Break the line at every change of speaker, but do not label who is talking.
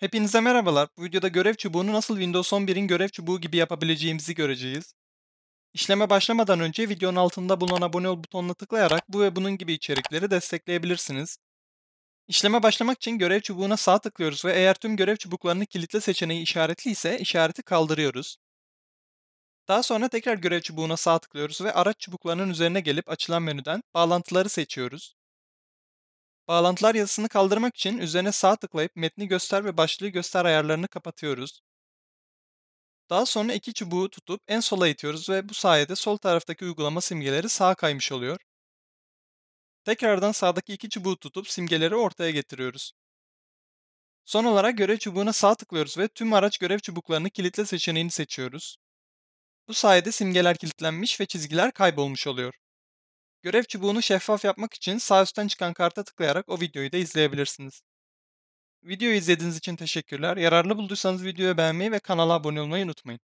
Hepinize merhabalar. Bu videoda görev çubuğunu nasıl Windows 11'in görev çubuğu gibi yapabileceğimizi göreceğiz. İşleme başlamadan önce videonun altında bulunan abone ol butonuna tıklayarak bu ve bunun gibi içerikleri destekleyebilirsiniz. İşleme başlamak için görev çubuğuna sağ tıklıyoruz ve eğer tüm görev çubuklarını kilitle seçeneği işaretli ise işareti kaldırıyoruz. Daha sonra tekrar görev çubuğuna sağ tıklıyoruz ve araç çubuklarının üzerine gelip açılan menüden bağlantıları seçiyoruz. Bağlantılar yazısını kaldırmak için üzerine sağ tıklayıp metni göster ve başlığı göster ayarlarını kapatıyoruz. Daha sonra iki çubuğu tutup en sola itiyoruz ve bu sayede sol taraftaki uygulama simgeleri sağa kaymış oluyor. Tekrardan sağdaki iki çubuğu tutup simgeleri ortaya getiriyoruz. Son olarak görev çubuğuna sağ tıklıyoruz ve tüm araç görev çubuklarını kilitle seçeneğini seçiyoruz. Bu sayede simgeler kilitlenmiş ve çizgiler kaybolmuş oluyor. Görev çubuğunu şeffaf yapmak için sağ üstten çıkan karta tıklayarak o videoyu da izleyebilirsiniz. Videoyu izlediğiniz için teşekkürler. Yararlı bulduysanız videoyu beğenmeyi ve kanala abone olmayı
unutmayın.